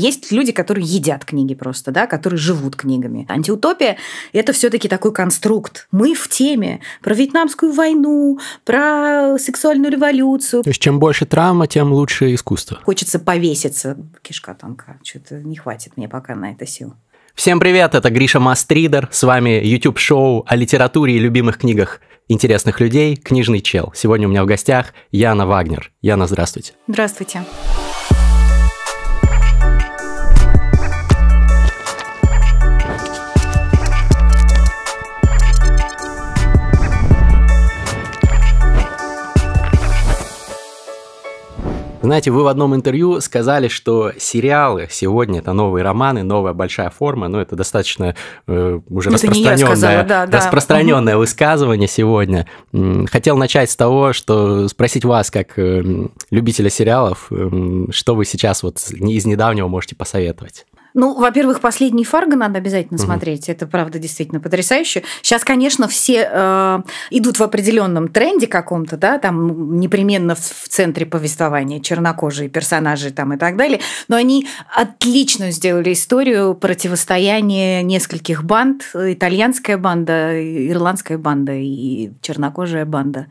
Есть люди, которые едят книги просто, да, которые живут книгами. Антиутопия – это все таки такой конструкт. Мы в теме про Вьетнамскую войну, про сексуальную революцию. То есть чем больше травма, тем лучше искусство. Хочется повеситься. Кишка тонка. Что-то не хватит мне пока на это сил. Всем привет, это Гриша Мастридер, с вами YouTube-шоу о литературе и любимых книгах интересных людей «Книжный чел». Сегодня у меня в гостях Яна Вагнер. Яна, здравствуйте. Здравствуйте. Здравствуйте. Знаете, вы в одном интервью сказали, что сериалы сегодня это новые романы, новая большая форма, но ну, это достаточно э, уже это распространенное, сказала, да, распространенное угу. высказывание сегодня. Хотел начать с того, что спросить вас, как э, любителя сериалов, э, что вы сейчас вот из недавнего можете посоветовать? Ну, во-первых, последний Фарго надо обязательно угу. смотреть. Это правда действительно потрясающе. Сейчас, конечно, все э, идут в определенном тренде каком-то, да, там непременно в, в центре повествования чернокожие персонажи там и так далее. Но они отлично сделали историю противостояния нескольких банд: итальянская банда, ирландская банда и чернокожая банда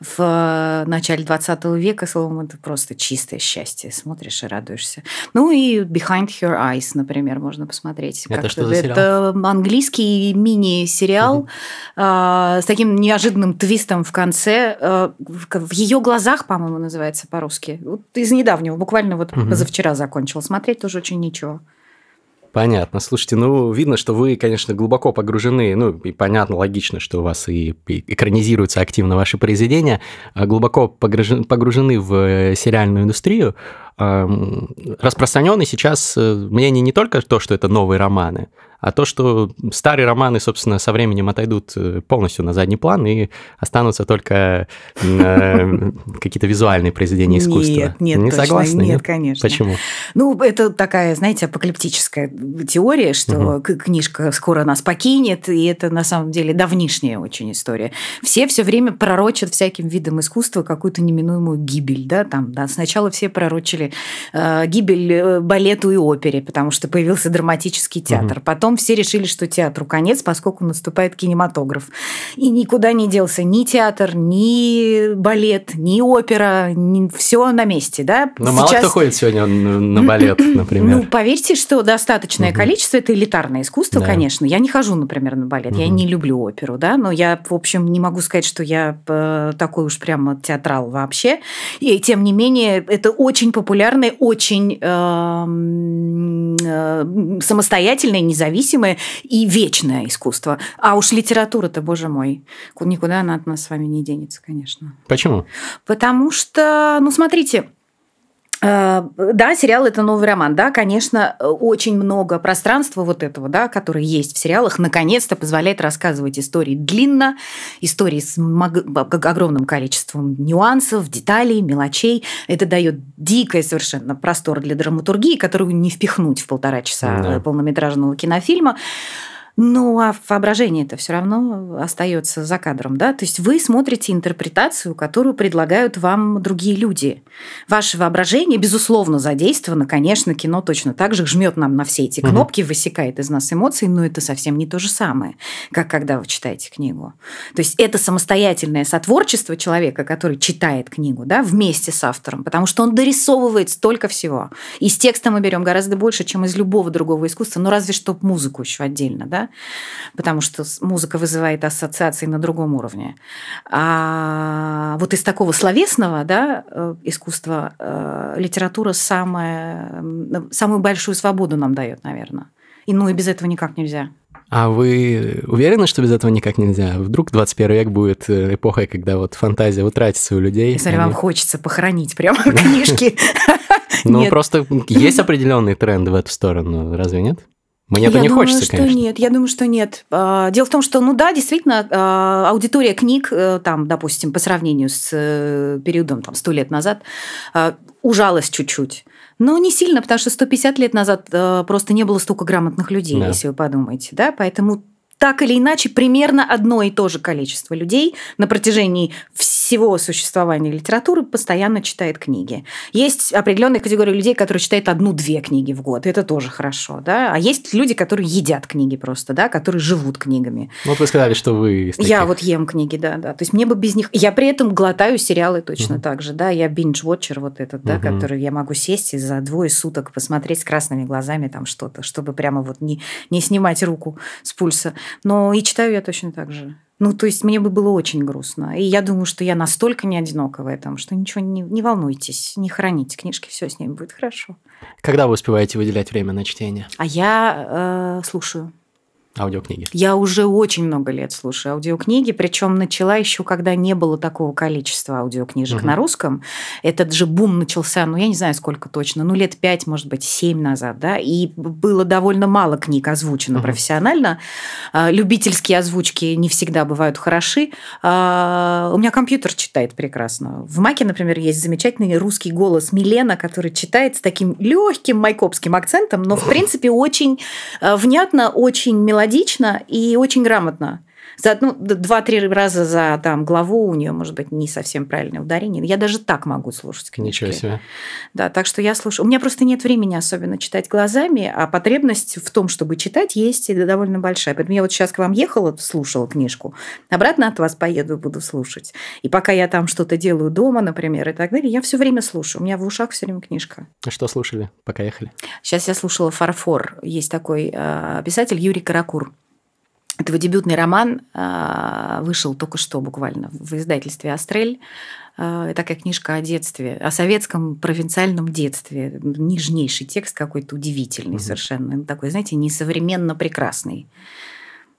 в э, начале 20 века. Словом, это просто чистое счастье. Смотришь и радуешься. Ну и Behind Her Eyes например, можно посмотреть. Это как что за сериал? Это английский мини-сериал угу. э, с таким неожиданным твистом в конце. Э, в, в ее глазах, по-моему, называется по-русски. Вот из недавнего, буквально вот угу. позавчера закончил. смотреть, тоже очень ничего. Понятно. Слушайте, ну, видно, что вы, конечно, глубоко погружены, ну, и понятно, логично, что у вас и, и экранизируются активно ваши произведения, а глубоко погружены, погружены в э, сериальную индустрию. Распространены сейчас э, мнение не только то, что это новые романы, а то, что старые романы, собственно, со временем отойдут э, полностью на задний план и останутся только э, какие-то визуальные произведения искусства. Нет, нет, не согласны? Нет, конечно. Почему? Ну, это такая, знаете, апокалиптическая теория, что книжка скоро нас покинет, и это на самом деле давнишняя очень история. Все все время пророчат всяким видом искусства какую-то неминуемую гибель, да, там, да. Сначала все пророчили э, гибель балету и опере, потому что появился драматический театр. Потом потом все решили, что театру конец, поскольку наступает кинематограф. И никуда не делся ни театр, ни балет, ни опера, ни... все на месте, да? Но ну, Сейчас... мало кто ходит сегодня на балет, например. Ну, поверьте, что достаточное количество, это элитарное искусство, конечно. Я не хожу, например, на балет, я не люблю оперу, да, но я, в общем, не могу сказать, что я э, такой уж прямо театрал вообще. И тем не менее, это очень популярное, очень эм, э, э, самостоятельное, независимое независимое и вечное искусство. А уж литература-то, боже мой, никуда она от нас с вами не денется, конечно. Почему? Потому что, ну, смотрите, Э, да, сериал это новый роман, да, конечно, очень много пространства вот этого, да, которое есть в сериалах, наконец-то позволяет рассказывать истории длинно, истории с огромным количеством нюансов, деталей, мелочей. Это дает дикое совершенно простор для драматургии, которую не впихнуть в полтора часа да. полнометражного кинофильма. Ну, а воображение это все равно остается за кадром, да? То есть вы смотрите интерпретацию, которую предлагают вам другие люди. Ваше воображение, безусловно, задействовано. Конечно, кино точно так же жмет нам на все эти кнопки, угу. высекает из нас эмоции, но это совсем не то же самое, как когда вы читаете книгу. То есть это самостоятельное сотворчество человека, который читает книгу, да, вместе с автором, потому что он дорисовывает столько всего. И с текста мы берем гораздо больше, чем из любого другого искусства, ну разве что музыку еще отдельно, да? потому что музыка вызывает ассоциации на другом уровне. А вот из такого словесного, да, э, искусства э, литература самая, самую большую свободу нам дает, наверное. И ну и без этого никак нельзя. А вы уверены, что без этого никак нельзя? Вдруг 21 век будет э, эпохой, когда вот фантазия утратится у людей? Если они... вам хочется похоронить прямо книжки. Ну, просто есть определенные тренды в эту сторону, разве нет? Мне это не думаю, хочется, что конечно. Нет, я думаю, что нет. А, дело в том, что, ну да, действительно, а, аудитория книг, э, там, допустим, по сравнению с э, периодом там, сто лет назад, а, ужалась чуть-чуть. Но не сильно, потому что 150 лет назад э, просто не было столько грамотных людей, да. если вы подумаете. Да? Поэтому так или иначе, примерно одно и то же количество людей на протяжении всей всего существования литературы постоянно читает книги. Есть определенная категория людей, которые читают одну-две книги в год. Это тоже хорошо. Да? А есть люди, которые едят книги просто, да, которые живут книгами. Ну, вот вы сказали, что вы... Таких... Я вот ем книги, да, да. То есть мне бы без них... Я при этом глотаю сериалы точно mm-hmm. так же, да. Я биндж-вотчер вот этот, да, mm-hmm. который я могу сесть и за двое суток посмотреть с красными глазами там что-то, чтобы прямо вот не, не снимать руку с пульса. Но и читаю я точно так же. Ну, то есть мне бы было очень грустно. И я думаю, что я настолько не одинока в этом, что ничего не, не волнуйтесь, не храните книжки, все с ними будет хорошо. Когда вы успеваете выделять время на чтение? А я э, слушаю. Аудиокниги. Я уже очень много лет слушаю аудиокниги, причем начала еще, когда не было такого количества аудиокнижек угу. на русском. Этот же бум начался, ну, я не знаю, сколько точно, ну, лет пять, может быть, семь назад, да, и было довольно мало книг озвучено угу. профессионально. А, любительские озвучки не всегда бывают хороши. А, у меня компьютер читает прекрасно. В Маке, например, есть замечательный русский голос Милена, который читает с таким легким майкопским акцентом, но, в принципе, очень а, внятно, очень мелодично мелодично и очень грамотно. За ну, два-три раза за там, главу у нее, может быть, не совсем правильное ударение. Я даже так могу слушать книжки. Ничего себе. Да, так что я слушаю. У меня просто нет времени особенно читать глазами, а потребность в том, чтобы читать, есть и довольно большая. Поэтому я вот сейчас к вам ехала, слушала книжку, обратно от вас поеду и буду слушать. И пока я там что-то делаю дома, например, и так далее, я все время слушаю. У меня в ушах все время книжка. А что слушали, пока ехали? Сейчас я слушала «Фарфор». Есть такой э, писатель Юрий Каракур. Твой дебютный роман а, вышел только что буквально в издательстве «Астрель». А, такая книжка о детстве, о советском провинциальном детстве. Нежнейший текст какой-то удивительный угу. совершенно. Такой, знаете, несовременно прекрасный.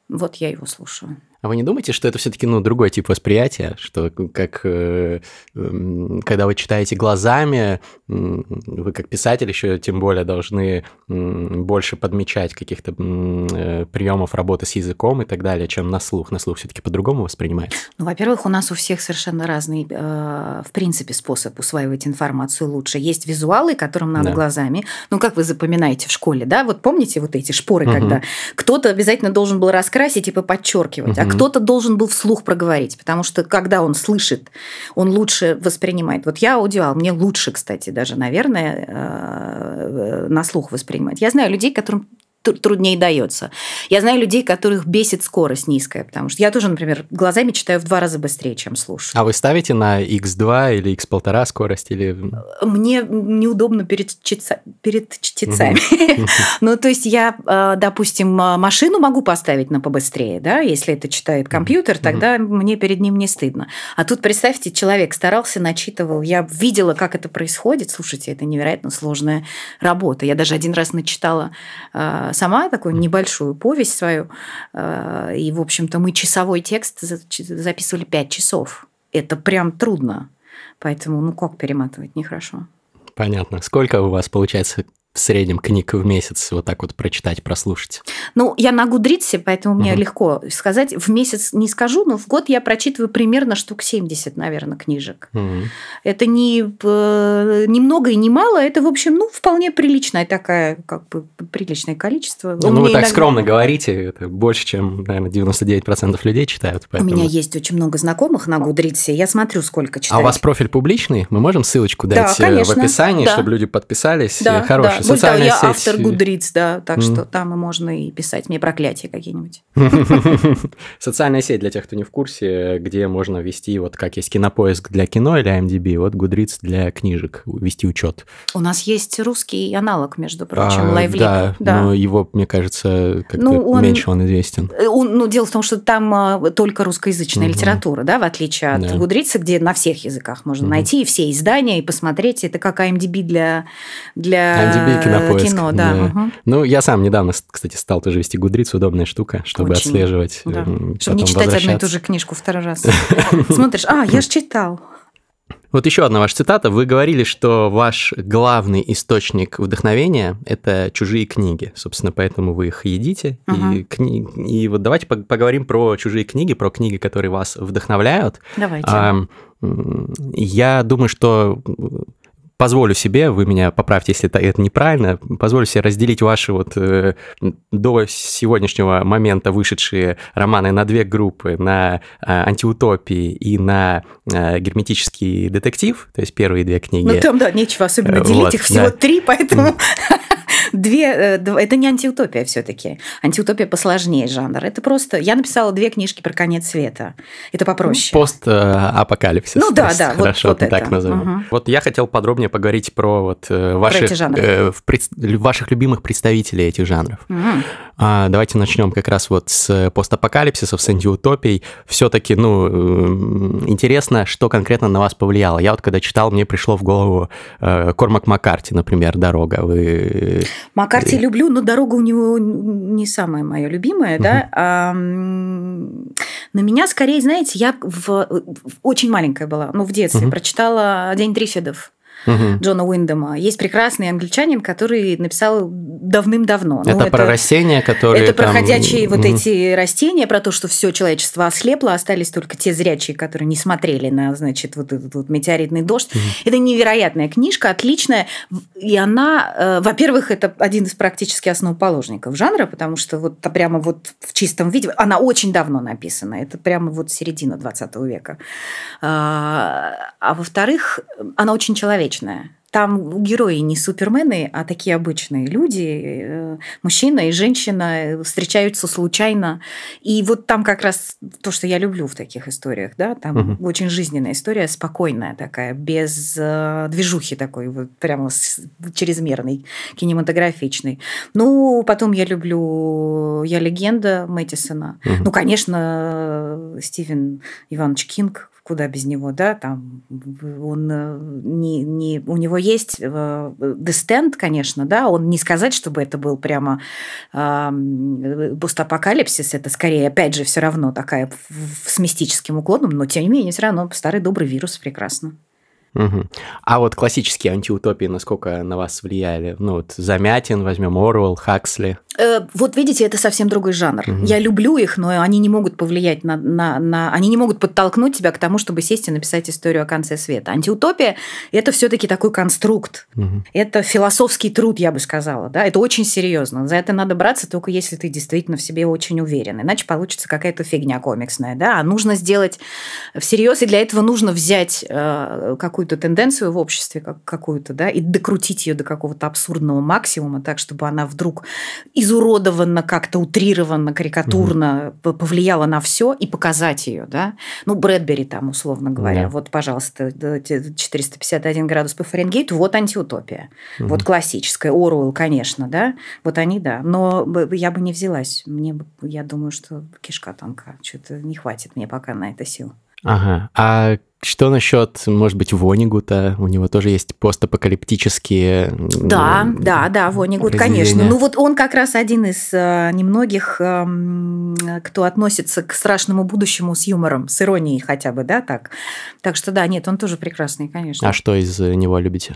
Вот я его слушаю. А вы не думаете, что это все-таки ну, другой тип восприятия, что как э, эм, когда вы читаете глазами, э, вы как писатель еще тем более должны больше подмечать каких-то э, приемов работы с языком и так далее, чем на слух. На слух все-таки по-другому воспринимается. Ну, во-первых, у нас у всех совершенно разный, э, в принципе, способ усваивать информацию лучше. Есть визуалы, которым надо да. глазами. Ну, как вы запоминаете в школе, да? Вот помните вот эти шпоры, угу. когда кто-то обязательно должен был раскрасить и типа, подчеркивать, угу. а кто-то должен был вслух проговорить, потому что когда он слышит, он лучше воспринимает. Вот я аудиал, мне лучше, кстати, даже, наверное, э, э, на слух воспринимать. Я знаю людей, которым труднее дается. Я знаю людей, которых бесит скорость низкая, потому что я тоже, например, глазами читаю в два раза быстрее, чем слушаю. А вы ставите на x2 или x1,5 скорость? Или... Э, мне неудобно перед, чтеца... перед чтецами. Ну, то есть я, э, допустим, э, машину могу поставить на побыстрее, да, если это читает компьютер, тогда мне перед ним не стыдно. А тут, представьте, человек старался, начитывал, я видела, как это происходит. Слушайте, это невероятно сложная работа. Я даже один раз начитала Э, сама такую небольшую повесть свою. Э, и, в общем-то, мы часовой текст записывали 5 часов. Это прям трудно. Поэтому, ну как перематывать, нехорошо. Понятно. Сколько у вас получается среднем книг в месяц вот так вот прочитать, прослушать? Ну, я на Гудритсе, поэтому мне угу. легко сказать. В месяц не скажу, но в год я прочитываю примерно штук 70, наверное, книжек. Угу. Это не, э, не много и не мало, а это, в общем, ну, вполне приличное такая, как бы, приличное количество. Ну, ну вы так иногда... скромно говорите, это больше, чем, наверное, 99% людей читают. Поэтому... У меня есть очень много знакомых на Гудритсе, я смотрю, сколько читают. А у вас профиль публичный? Мы можем ссылочку дать да, э, в описании, да. чтобы люди подписались? Да, Хороший да. Более того, я сеть. автор Гудриц, да, так mm. что там и можно и писать мне проклятия какие-нибудь. Социальная сеть, для тех, кто не в курсе, где можно вести, вот как есть кинопоиск для кино или IMDb, эм вот Гудриц для книжек, вести учет. У нас есть русский аналог, между прочим, Лайвлик. Да, но его, мне кажется, как-то ну, меньше он известен. Э, он, Ну, дело в том, что там а, только русскоязычная литература, да, в отличие от Гудрица, где на всех языках можно найти и все издания, и посмотреть. Это как IMDb эм для... для или кинопоиск. Э, кино, да. да. Угу. Ну, я сам недавно, кстати, стал тоже вести гудрицу, удобная штука, чтобы Очень. отслеживать. Да. Эм, чтобы не читать одну и ту же книжку второй раз. Смотришь, а, я же читал. Вот еще одна ваша цитата. Вы говорили, что ваш главный источник вдохновения – это чужие книги. Собственно, поэтому вы их едите. Угу. И, кни... и вот давайте поговорим про чужие книги, про книги, которые вас вдохновляют. Давайте. А, я думаю, что позволю себе, вы меня поправьте, если это неправильно, позволю себе разделить ваши вот э, до сегодняшнего момента вышедшие романы на две группы, на э, антиутопии и на э, герметический детектив, то есть первые две книги. Ну там, да, нечего особенно э, делить, вот, их всего да. три, поэтому две, э, это не антиутопия все-таки. Антиутопия посложнее жанр. Это просто, я написала две книжки про конец света. Это попроще. Пост э, апокалипсис. Ну да, да. Хорошо, вот, вот так это. назовем. Угу. Вот я хотел подробнее поговорить про вот э, ваши, э, в, пред, ваших любимых представителей этих жанров. Угу. А, давайте начнем как раз вот с постапокалипсисов, с антиутопий. Все-таки, ну, интересно, что конкретно на вас повлияло. Я вот когда читал, мне пришло в голову э, Кормак Маккарти, например, «Дорога». Вы Маккарти и... люблю, но дорога у него не самая моя любимая, угу. да. А, на меня скорее, знаете, я в, в очень маленькая была, ну, в детстве, угу. прочитала «День Трифидов» угу. Джона Уиндема. Есть прекрасный англичанин, который написал давным-давно. Это, ну, это про растения, которые... Это там... проходящие угу. вот эти растения, про то, что все человечество ослепло, остались только те зрячие, которые не смотрели на, значит, вот этот вот метеоритный дождь. Угу. Это невероятная книжка, отличная. И она, э, во-первых, это один из практически основоположников жанра, потому что вот прямо вот в чистом виде, она очень давно написана, это прямо вот середина 20 века. А, а во-вторых, она очень человеческая обычная. Там герои не супермены, а такие обычные люди, э, мужчина и женщина э, встречаются случайно. И вот там как раз то, что я люблю в таких историях, да, там угу. очень жизненная история, спокойная такая, без э, движухи такой, вот прямо чрезмерной, кинематографичной. Ну, потом я люблю «Я легенда» Мэттисона. Угу. Ну, конечно, Стивен Иванович Кинг куда без него, да, там он э, не, не, у него есть дестенд, э, конечно, да, он не сказать, чтобы это был прямо э, постапокалипсис, это скорее, опять же, все равно такая с мистическим уклоном, но тем не менее, все равно старый добрый вирус прекрасно. Угу. А вот классические антиутопии, насколько на вас влияли? Ну, вот Замятин, возьмем Оруэлл, Хаксли. Э, вот видите, это совсем другой жанр. Угу. Я люблю их, но они не могут повлиять на, на, на... Они не могут подтолкнуть тебя к тому, чтобы сесть и написать историю о конце света. Антиутопия – это все таки такой конструкт. Угу. Это философский труд, я бы сказала. Да? Это очень серьезно. За это надо браться только если ты действительно в себе очень уверен. Иначе получится какая-то фигня комиксная. Да? А нужно сделать всерьез, и для этого нужно взять э, какую какую-то тенденцию в обществе, как какую-то, да, и докрутить ее до какого-то абсурдного максимума, так, чтобы она вдруг изуродованно, как-то утрированно, карикатурно угу. повлияла на все и показать ее, да. Ну, Брэдбери там, условно говоря, да. вот, пожалуйста, 451 градус по Фаренгейту, вот антиутопия, угу. вот классическая, Оруэлл, конечно, да, вот они, да, но я бы не взялась, мне, я думаю, что кишка тонка, что-то не хватит мне пока на это сил. Ага. А что насчет, может быть, Вонигута? У него тоже есть постапокалиптические... Да, э, да, да, Вонигут, конечно. Ну вот он как раз один из э, немногих, э, кто относится к страшному будущему с юмором, с иронией хотя бы, да, так. Так что да, нет, он тоже прекрасный, конечно. А что из э, него любите?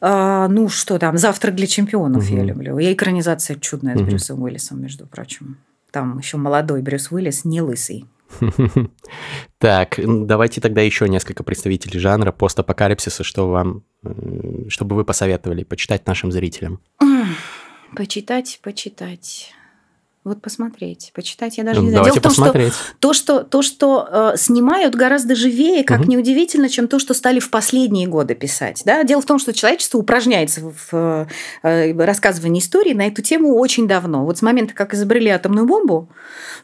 А, ну что там, «Завтрак для чемпионов» угу. я люблю. Я экранизация чудная угу. с Брюсом Уиллисом, между прочим. Там еще молодой Брюс Уиллис, не лысый Так, давайте тогда еще несколько представителей жанра постапокалипсиса, что вам, э, чтобы вы посоветовали почитать нашим зрителям. Почитать, почитать. Вот посмотреть, почитать я даже не знаю. Дело в том, что то, что, то, что э, снимают, гораздо живее, как угу. неудивительно, чем то, что стали в последние годы писать. Да? Дело в том, что человечество упражняется в э, рассказывании истории на эту тему очень давно. Вот с момента, как изобрели атомную бомбу,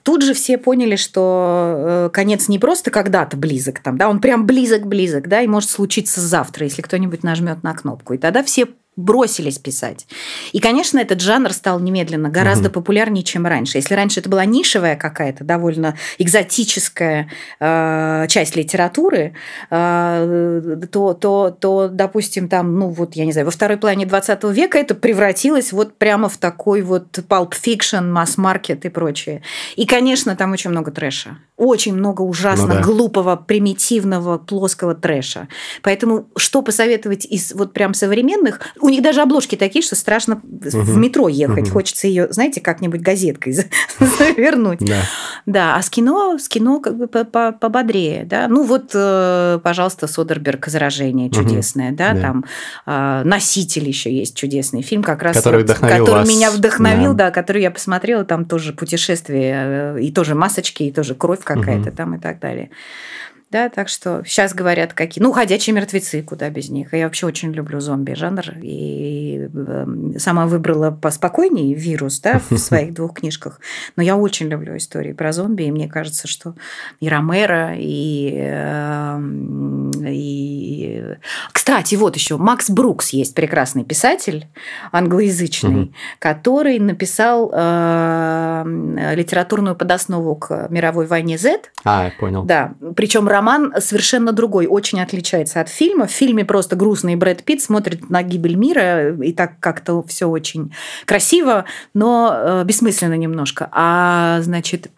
тут же все поняли, что э, конец не просто когда-то близок, там, да, он прям близок-близок, да, и может случиться завтра, если кто-нибудь нажмет на кнопку. И тогда все бросились писать. И, конечно, этот жанр стал немедленно гораздо угу. популярнее, чем раньше. Если раньше это была нишевая какая-то довольно экзотическая э, часть литературы, э, то, то, то, допустим, там, ну вот, я не знаю, во второй половине 20 века это превратилось вот прямо в такой вот pulp fiction, масс-маркет и прочее. И, конечно, там очень много трэша очень много ужасно ну, да. глупого, примитивного, плоского трэша. Поэтому что посоветовать из вот прям современных? У них даже обложки такие, что страшно угу. в метро ехать. Угу. Хочется ее, знаете, как-нибудь газеткой завернуть. Да. да, а с кино, с кино как бы пободрее. Да? Ну вот, э, пожалуйста, Содерберг «Заражение» чудесное. Угу. Да, да. Там а, «Носитель» еще есть чудесный фильм, как раз который, вот, который вас. меня вдохновил, да. да, который я посмотрела, там тоже путешествие, э, и тоже масочки, и тоже кровь, какая-то угу. там и так далее. Да, так что сейчас говорят какие. Ну, «Ходячие мертвецы», куда без них. А я вообще очень люблю зомби-жанр. И эм, сама выбрала поспокойнее «Вирус», да, в своих двух книжках. Но я очень люблю истории про зомби. И мне кажется, что и Ромеро, и... Эм, и... Кстати, вот еще Макс Брукс есть прекрасный писатель англоязычный, который написал эм, литературную подоснову к мировой войне Z. А, я понял. Да, причем роман роман совершенно другой, очень отличается от фильма. В фильме просто грустный Брэд Питт смотрит на гибель мира, и так как-то все очень красиво, но э, бессмысленно немножко. А, значит,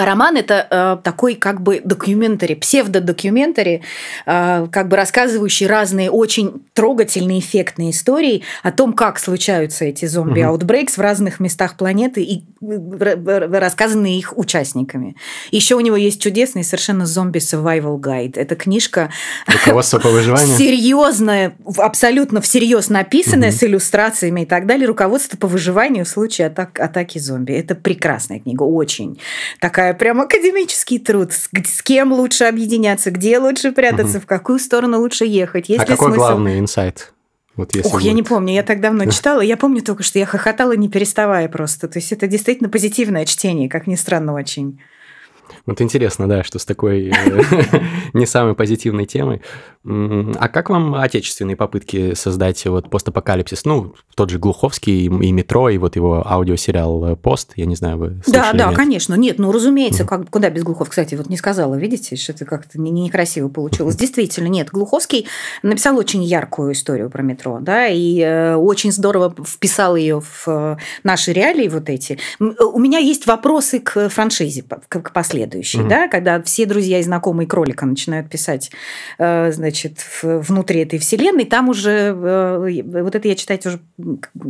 а роман это э, такой как бы документари, псевдодокументари, э, как бы рассказывающий разные очень трогательные, эффектные истории о том, как случаются эти зомби-аутбрейкс угу. в разных местах планеты и э, рассказанные их участниками. Еще у него есть чудесный совершенно зомби survival гайд. Это книжка руководство по выживанию. Серьезная, абсолютно всерьез написанная угу. с иллюстрациями и так далее. Руководство по выживанию в случае атак, атаки зомби. Это прекрасная книга, очень такая такая, прям академический труд. С, с кем лучше объединяться, где лучше прятаться, угу. в какую сторону лучше ехать. Есть а ли какой смысл? главный инсайт? Вот если Ох, будет. я не помню, я так давно читала. Я помню только, что я хохотала, не переставая просто. То есть это действительно позитивное чтение, как ни странно очень. Вот интересно, да, что с такой э, не самой позитивной темой. А как вам отечественные попытки создать вот постапокалипсис? Ну, тот же Глуховский и метро, и вот его аудиосериал э, «Пост», я не знаю, вы Да, да, конечно. Нет, ну, разумеется, как, куда без Глухов, кстати, вот не сказала, видите, что это как-то некрасиво получилось. Действительно, нет, Глуховский написал очень яркую историю про метро, да, и э, очень здорово вписал ее в наши реалии вот эти. У меня есть вопросы к франшизе, к последней следующий, mm да, когда все друзья и знакомые кролика начинают писать, э, значит, внутри этой вселенной, там уже, э, вот это я читать уже,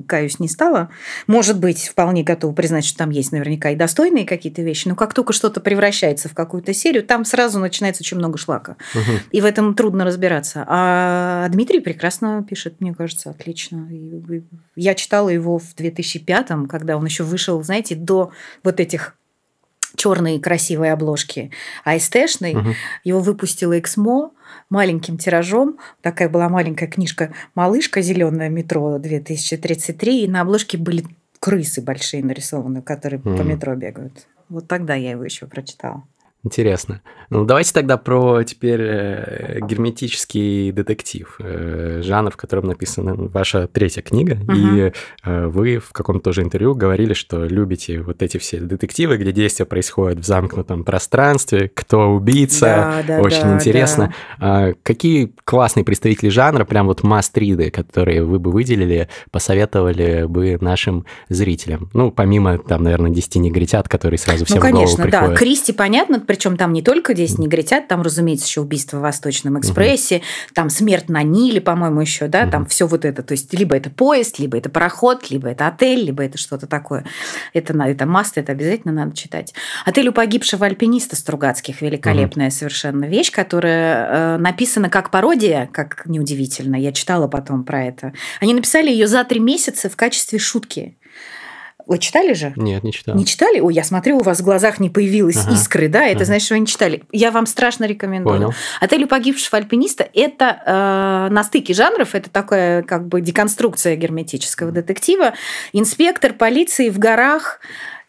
каюсь, не стала. Может быть, вполне готова признать, что там есть наверняка и достойные какие-то вещи, но как только что-то превращается в какую-то серию, там сразу начинается очень много шлака. mm И в этом трудно разбираться. А Дмитрий прекрасно пишет, мне кажется, отлично. Я читала его в 2005 когда он еще вышел, знаете, до вот этих черной красивой обложки, а эстешной. Угу. Его выпустила Эксмо маленьким тиражом. Такая была маленькая книжка «Малышка. зеленая метро 2033». И на обложке были крысы большие нарисованы, которые mm. по метро бегают. Вот тогда я его еще прочитала. Интересно. Ну, давайте тогда про теперь э, герметический детектив, э, жанр, в котором написана ваша третья книга. Угу. И э, вы в каком-то тоже интервью говорили, что любите вот эти все детективы, где действия происходят в замкнутом пространстве, кто убийца, да, да, очень да, интересно. Да. Э, какие классные представители жанра, прям вот мастриды, которые вы бы выделили, посоветовали бы нашим зрителям? Ну, помимо, там, наверное, 10 негритят, которые сразу всем ну, конечно, в голову приходят. да. Кристи, понятно, причем там не только 10 негритят, там, разумеется, еще убийство в Восточном экспрессе, угу. там смерть на Ниле, по-моему, еще, да, угу. там все вот это. То есть либо это поезд, либо это пароход, либо это отель, либо это что-то такое. Это, это маст, это обязательно надо читать. Отель у погибшего альпиниста Стругацких великолепная угу. совершенно вещь, которая э, написана как пародия, как неудивительно. Я читала потом про это. Они написали ее за три месяца в качестве шутки. Вы читали же? Нет, не читала. Не читали? Ой, я смотрю, у вас в глазах не появилось ага. искры, да? Это ага. значит, что вы не читали. Я вам страшно рекомендую. Понял. «Отель у погибшего альпиниста» – это э, на стыке жанров, это такая как бы деконструкция герметического детектива. Инспектор полиции в горах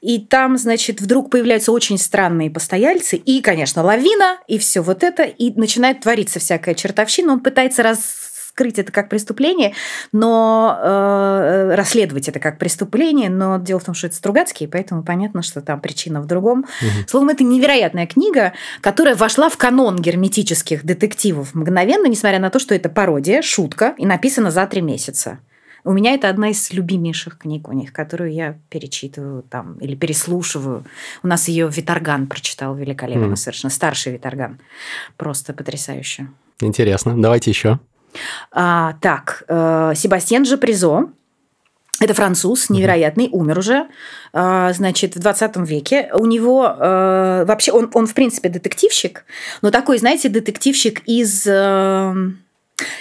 и там, значит, вдруг появляются очень странные постояльцы, и, конечно, лавина, и все вот это, и начинает твориться всякая чертовщина. Он пытается раз вскрыть это как преступление, но э, расследовать это как преступление, но дело в том, что это Стругацкий, поэтому понятно, что там причина в другом. Угу. Словом, это невероятная книга, которая вошла в канон герметических детективов мгновенно, несмотря на то, что это пародия, шутка, и написана за три месяца. У меня это одна из любимейших книг у них, которую я перечитываю там или переслушиваю. У нас ее Виторган прочитал великолепно mm. совершенно. Старший Виторган. Просто потрясающе. Интересно. Давайте еще. А, так, э, Себастьян Жапризо. Это француз, невероятный, mm-hmm. умер уже, а, значит, в 20 веке. У него э, вообще, он, он, в принципе, детективщик, но такой, знаете, детективщик из... Э,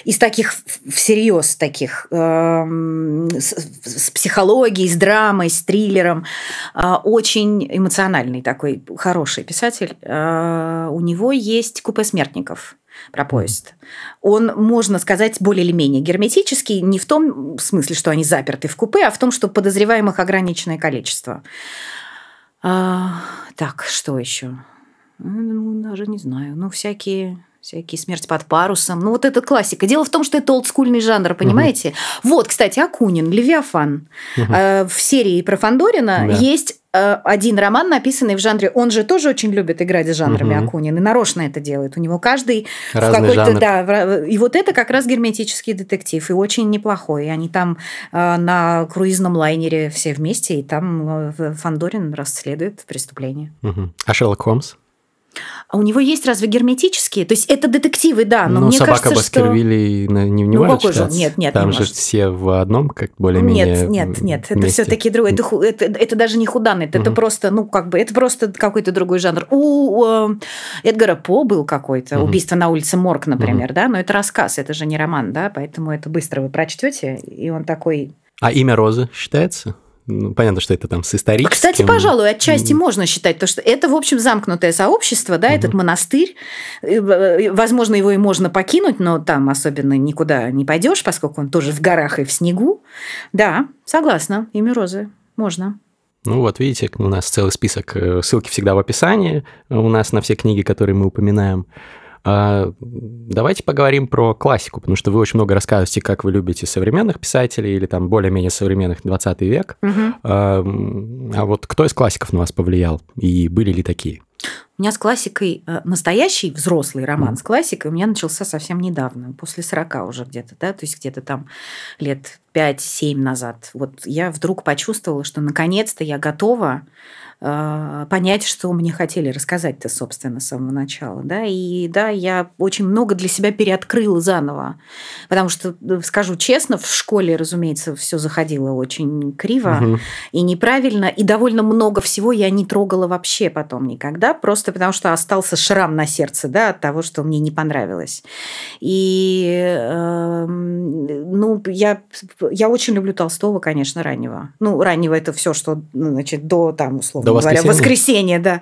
из таких всерьез таких э, с, с психологией, с драмой, с триллером, а, очень эмоциональный такой хороший писатель. А, у него есть купе смертников про поезд. Он, можно сказать, более или менее герметический, не в том смысле, что они заперты в купе, а в том, что подозреваемых ограниченное количество. А, так, что еще? Ну, даже не знаю. Ну, всякие всякие смерть под парусом. Ну, вот это классика. Дело в том, что это олдскульный жанр, понимаете? Угу. Вот, кстати, Акунин, Левиафан. Угу. Э, в серии про Фандорина да. есть Э, один роман, написанный в жанре. Он же тоже очень любит играть с жанрами угу. Акунин и нарочно это делает. У него каждый Разный в какой-то э, да. И вот это как раз герметический детектив и очень неплохой. И они там э, на круизном лайнере все вместе и там Фандорин расследует преступление. Угу. А Шерлок Холмс? А у него есть разве герметические? То есть это детективы, да, но, но ну, мне собака кажется, Баскервилли что... не, не ну, может Же? Нет, нет, Там не же может. все в одном, как более-менее Нет, нет, нет, вместе. это все таки другое. Это, это, это даже не худанный, это, угу. просто, ну, как бы, это просто какой-то другой жанр. У, у э, Эдгара По был какой-то, угу. «Убийство на улице Морг», например, угу. да, но это рассказ, это же не роман, да, поэтому это быстро вы прочтете, и он такой... А имя Розы считается? ну, понятно, что это там с историческим... Кстати, пожалуй, отчасти mm. можно считать, то, что это, в общем, замкнутое сообщество, да, mm-hmm. этот монастырь. Э, возможно, его и можно покинуть, но там особенно никуда не пойдешь, поскольку он тоже в горах и в снегу. Да, согласна, имя Розы, можно. Ну вот, видите, у нас целый список. Э, ссылки всегда в описании э, у нас на все книги, которые мы упоминаем. А, давайте поговорим про классику, потому что вы очень много рассказываете, как вы любите современных писателей или там более-менее современных 20 век. Угу. А, вот кто из классиков на вас повлиял и были ли такие? У меня с классикой э, настоящий взрослый роман mm. с классикой у меня начался совсем недавно, после 40 уже где-то, да, то есть где-то там лет 5-7 назад. Вот я вдруг почувствовала, что наконец-то я готова а, понять, что мне хотели рассказать-то, собственно, с самого начала. Да? И да, я очень много для себя переоткрыла заново. Потому что, э, скажу честно, в школе, разумеется, все заходило очень криво угу. и неправильно. И довольно много всего я не трогала вообще потом никогда, просто потому что остался шрам на сердце да, от того, что мне не понравилось. И э, ну, я, я очень люблю Толстого, конечно, раннего. Ну, раннего это все, что ну, значит, до там условно до говоря, воскресенье, да.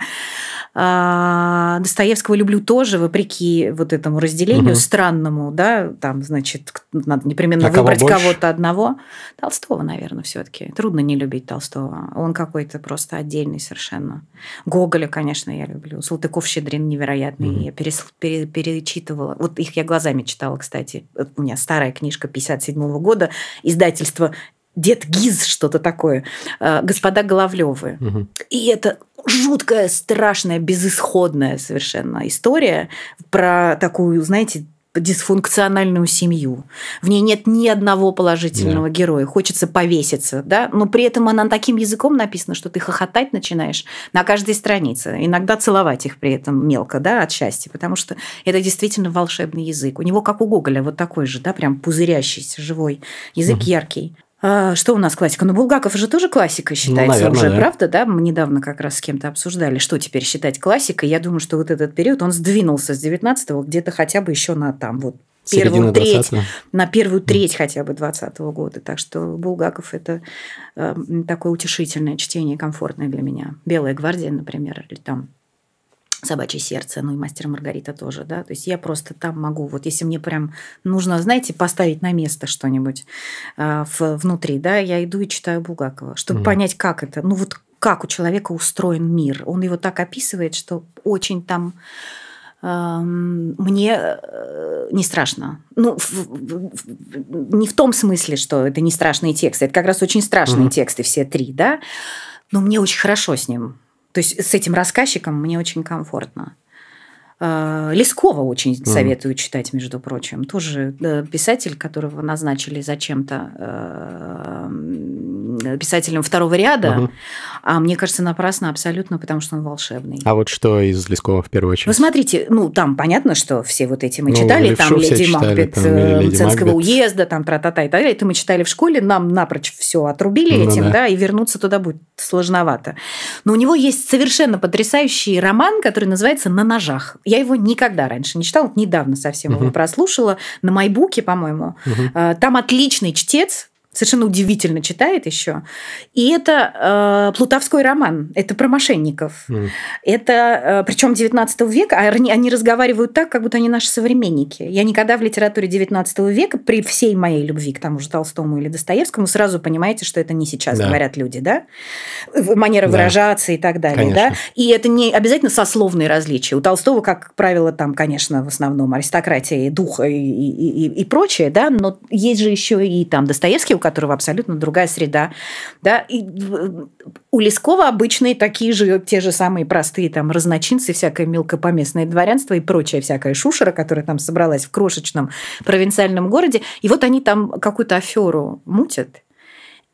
А, Достоевского люблю тоже, вопреки вот этому разделению угу. странному, да, там, значит, надо непременно а выбрать кого кого-то одного. Толстого, наверное, все-таки. Трудно не любить Толстого. Он какой-то просто отдельный совершенно. Гоголя, конечно, я люблю. Салтыков Щедрин невероятный. Угу. Я перес, пере, перечитывала. Вот их я глазами читала, кстати. У меня старая книжка 57 -го года, издательство Дед Гиз, что-то такое, э, господа Головлевы. Угу. И это жуткая, страшная, безысходная совершенно история про такую, знаете, дисфункциональную семью. В ней нет ни одного положительного да. героя. Хочется повеситься, да? Но при этом она таким языком написана, что ты хохотать начинаешь на каждой странице. Иногда целовать их при этом мелко, да, от счастья, потому что это действительно волшебный язык. У него, как у Гоголя, вот такой же, да, прям пузырящийся, живой язык угу. яркий. А, что у нас классика? Ну, Булгаков же тоже классика ну, считается ну, уже, да. правда, да? Мы недавно как раз с кем-то обсуждали, что теперь считать классикой. Я думаю, что вот этот период, он сдвинулся с 19-го где-то хотя бы еще на там вот первую треть, на первую треть mm. хотя бы 2020 -го года. Так что Булгаков – это э, такое утешительное чтение, комфортное для меня. «Белая гвардия», например, или там собачье сердце, ну и мастер Маргарита тоже, да, то есть я просто там могу, вот если мне прям нужно, знаете, поставить на место что-нибудь э, в, внутри, да, я иду и читаю Булгакова, чтобы mm. понять, как это, ну вот как у человека устроен мир, он его так описывает, что очень там эм, мне э, не страшно. Ну, в, в, в, не в том смысле, что это не страшные тексты, это как раз очень страшные mm-hmm. тексты все три, да, но мне очень хорошо с ним. То есть с этим рассказчиком мне очень комфортно. Э, Лескова очень mm. советую читать, между прочим. Тоже э, писатель, которого назначили зачем-то э, Э, писателем второго ряда, угу. а мне кажется, напрасно абсолютно, потому что он волшебный. А вот что из Лескова в первую очередь? Вы ну, смотрите, ну, там понятно, что все вот эти мы ну, читали, Левшу там Леди Макбет Мценского э, уезда, там про та-та и так далее. Это мы читали в школе, нам напрочь все отрубили ну, этим, да. да, и вернуться туда будет сложновато. Но у него есть совершенно потрясающий роман, который называется «На ножах». Я его никогда раньше не читала, недавно совсем угу. его прослушала, на Майбуке, по-моему. Угу. Там отличный чтец, совершенно удивительно читает еще. И это э, Плутовской роман, это про мошенников. Mm. Это, э, причем 19 века, они, а они разговаривают так, как будто они наши современники. Я никогда в литературе 19 века, при всей моей любви к тому же Толстому или Достоевскому, сразу понимаете, что это не сейчас да. говорят люди, да? Манера да. выражаться и так далее, конечно. да? И это не обязательно сословные различия. У Толстого, как правило, там, конечно, в основном аристократия, дух и, и, и, и прочее, да, но есть же еще и там Достоевский, которого абсолютно другая среда. Да? И у Лескова обычные такие же, те же самые простые там разночинцы, всякое мелкопоместное дворянство и прочая всякая шушера, которая там собралась в крошечном провинциальном городе. И вот они там какую-то аферу мутят.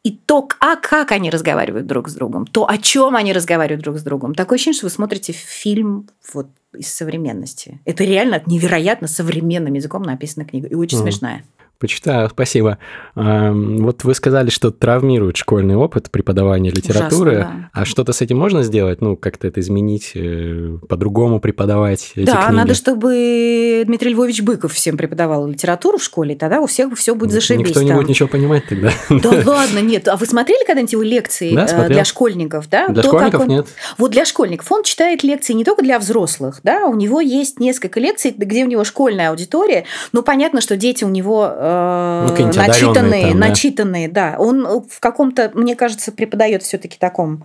И то, а как они разговаривают друг с другом, то, о чем они разговаривают друг с другом. Такое ощущение, что вы смотрите фильм вот из современности. Это реально невероятно современным языком написана книга. И очень mm. смешная. Почитаю, спасибо. Эм, вот вы сказали, что травмирует школьный опыт преподавания литературы. Ужасно, да. А что-то с этим можно сделать? Ну, как-то это изменить, э, по-другому преподавать эти Да, книги? надо, чтобы Дмитрий Львович Быков всем преподавал литературу в школе, тогда у всех все будет ну, зашибись. Никто не будет ничего понимать тогда. Да ладно, нет. А вы смотрели когда-нибудь его лекции э, для школьников? Да? Для школьников нет. Вот для школьников. Он читает лекции не только для взрослых, да, у него есть несколько лекций, где у него школьная аудитория, но ну, понятно, что дети у него э, ну, э, начитанные, там, да. начитанные, да. Он э, в каком-то, мне кажется, преподает все-таки таком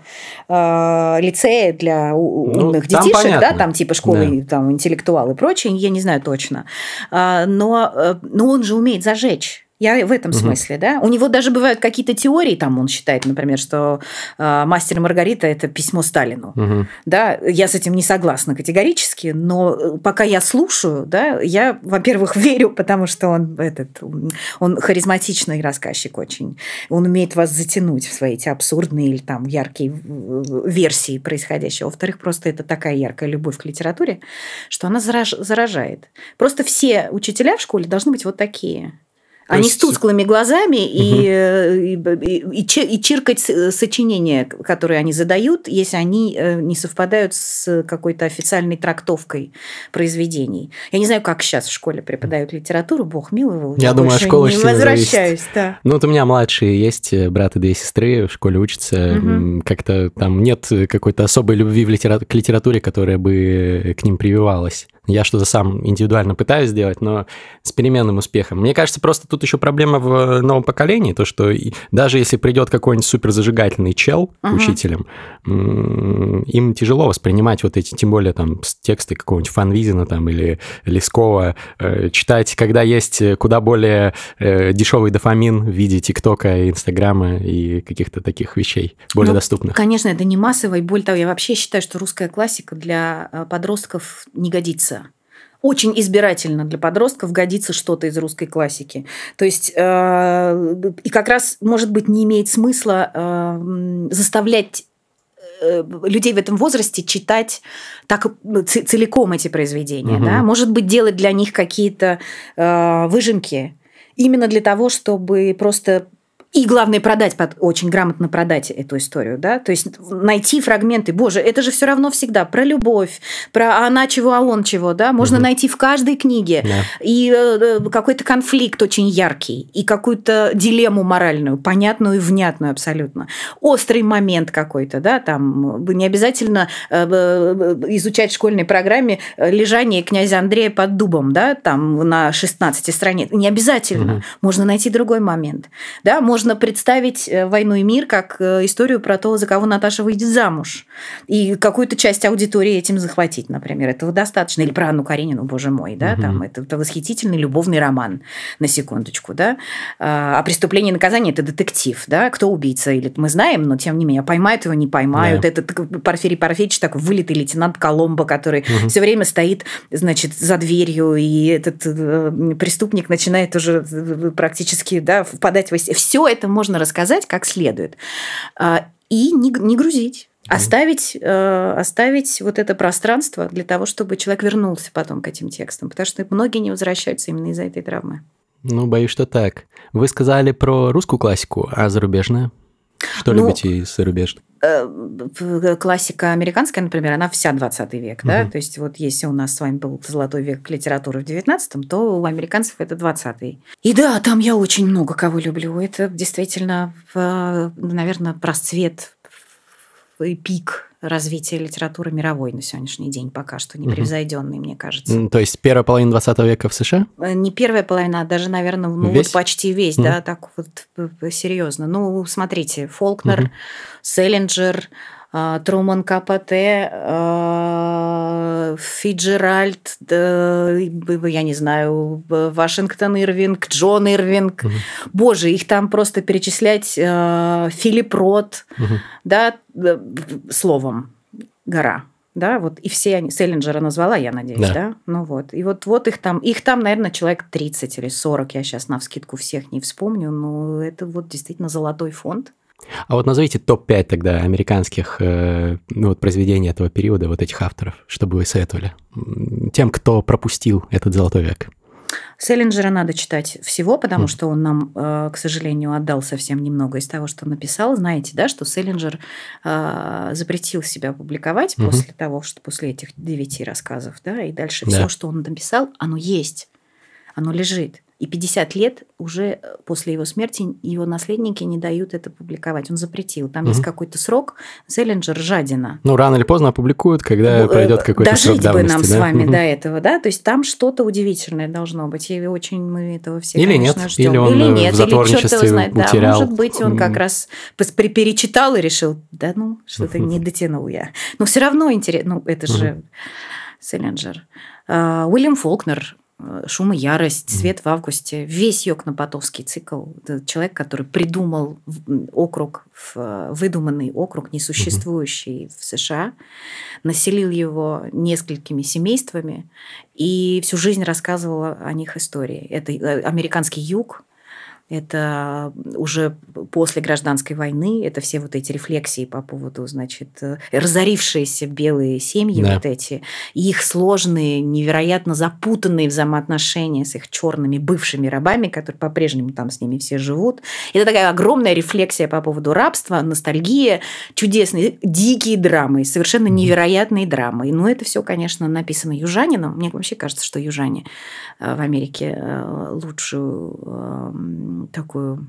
э, лицее для ну, умных ну, детишек, понятно. да, там типа школы, да. там интеллектуалы и прочее, я не знаю точно. А, но, э, но он же умеет зажечь я в этом угу. смысле, да. У него даже бывают какие-то теории, там он считает, например, что э, «Мастер и Маргарита» – это письмо Сталину. Угу. Да, я с этим не согласна категорически, но э, пока я слушаю, да, я, во-первых, верю, потому что он этот, он харизматичный рассказчик очень. Он умеет вас затянуть в свои эти абсурдные или там яркие э, э, версии происходящего. Во-вторых, просто это такая яркая любовь к литературе, что она зараж- заражает. Просто все учителя в школе должны быть вот такие – то Они есть... с тусклыми глазами угу. и, и, и, чиркать э, сочинения, которые они задают, если они э, не совпадают с какой-то официальной трактовкой произведений. Я не знаю, как сейчас в школе преподают литературу, бог милого. Я думаю, школа не возвращаюсь. да. Ну, вот у меня младшие есть, брат и две сестры в школе учатся. Угу. Как-то там нет какой-то особой любви в литера... к литературе, которая бы к ним прививалась. Я что-то сам индивидуально пытаюсь сделать, но с переменным успехом. Мне кажется, просто тут еще проблема в э, новом поколении, то что даже если придет какой-нибудь супер зажигательный чел uh-huh. учителем, им тяжело воспринимать вот эти, тем более там тексты какого-нибудь Фанвизина там или Лескова, э, читать, когда есть э, куда более дешевый дофамин в виде ТикТока, Инстаграма и каких-то таких вещей более ну, доступных. Конечно, это не массово, и более того, я вообще считаю, что русская классика для подростков не годится очень избирательно для подростков годится что-то из русской классики. То есть, э, и как раз, может быть, не имеет смысла э, заставлять э, людей в этом возрасте читать так ну, целиком эти произведения, угу. да, может быть делать для них какие-то э, выжимки, именно для того, чтобы просто и главное продать, под, очень грамотно продать эту историю, да, то есть найти фрагменты. Боже, это же все равно всегда про любовь, про она чего, а он чего, да, можно угу. найти в каждой книге. Да. И э, э, какой-то конфликт очень яркий, и какую-то дилемму моральную, понятную и внятную абсолютно. Острый момент какой-то, да, там э, не обязательно э, изучать в школьной программе лежание князя Андрея под дубом, да, там на 16 странице. Не обязательно. Угу. Можно найти другой момент, да, можно нужно представить э, «Войну и мир» как э, историю про то, за кого Наташа выйдет замуж. И какую-то часть аудитории этим захватить, например. Этого достаточно. Или про Анну Каренину, боже мой, да, угу. там это, это восхитительный любовный роман, на секундочку, да. А, а «Преступление и наказание» – это детектив, да, кто убийца, или мы знаем, но тем не менее, поймают его, не поймают. Да. Это Порфирий Порфирьевич такой вылитый лейтенант Коломбо, который угу. все время стоит, значит, за дверью, и этот э, преступник начинает уже практически, да, впадать в, Все это можно рассказать как следует. А, и не, не грузить. Оставить, э, оставить вот это пространство для того, чтобы человек вернулся потом к этим текстам, потому что многие не возвращаются именно из-за этой травмы. Ну, боюсь, что так. Вы сказали про русскую классику, а зарубежная? Что ну, любите из зарубежных? Э, э, классика американская, например, она вся 20 век, угу. да, то есть вот если у нас с вами был золотой век литературы в 19-м, то у американцев это 20-й. И да, там я очень много кого люблю, это действительно, э, наверное, просвет и пик развития литературы мировой на сегодняшний день пока что непревзойденный, мне кажется. То есть первая половина 20 века в США? Э, не первая половина, а даже, наверное, ну, весь? вот почти весь, да, так вот э, серьезно. Ну, смотрите, Фолкнер, угу. Селлинджер, а, Труман КПТ, а, Фиджеральд, я не знаю, Вашингтон Ирвинг, Джон Ирвинг. Угу. Боже, их там просто перечислять а, Филипп Рот, угу. да, словом, гора да, вот и все они, Селлинджера назвала, я надеюсь, да. да, ну вот, и вот, вот их там, их там, наверное, человек 30 или 40, я сейчас на вскидку всех не вспомню, но это вот действительно золотой фонд, а вот назовите топ-5 тогда американских э, ну, вот, произведений этого периода, вот этих авторов, чтобы вы советовали тем, кто пропустил этот золотой век. Селлинджера надо читать всего, потому mm. что он нам, э, к сожалению, отдал совсем немного из того, что написал. Знаете, да, что Селлинджер э, запретил себя публиковать mm-hmm. после того, что после этих девяти рассказов, да, и дальше да. все, что он написал, оно есть, оно лежит. И 50 лет уже э, после его смерти его наследники не дают это публиковать. Он запретил. Там угу. есть какой-то срок. Зеллинджер жадина. Ну, рано или поздно опубликуют, когда ну, э, пройдет какой-то срок давности. бы нам да? с вами угу. до этого, да? То есть там что-то удивительное должно быть. И очень мы этого все, или конечно, нет. ждем. Или он или э, нет, в затворничестве или узнать? Утерял. Да, может быть, он как раз перечитал и решил, да ну, что-то не дотянул я. Но все равно интересно. Ну, это же Селлинджер. А, Уильям Фолкнер Э, шум и ярость, свет в августе, весь Йокнопотовский цикл. человек, который придумал округ, э, выдуманный округ, несуществующий в США, населил его несколькими семействами и всю жизнь рассказывала о них истории. Это э, американский юг, это уже после гражданской войны, это все вот эти рефлексии по поводу, значит, э, разорившиеся белые семьи да. вот эти, и их сложные, невероятно запутанные взаимоотношения с их черными бывшими рабами, которые по-прежнему там с ними все живут. Это такая огромная рефлексия по поводу рабства, ностальгия, чудесные, дикие драмы, совершенно невероятные драмы. Но ну, это все, конечно, написано южанином. Мне вообще кажется, что южане э, в Америке э, лучшую такую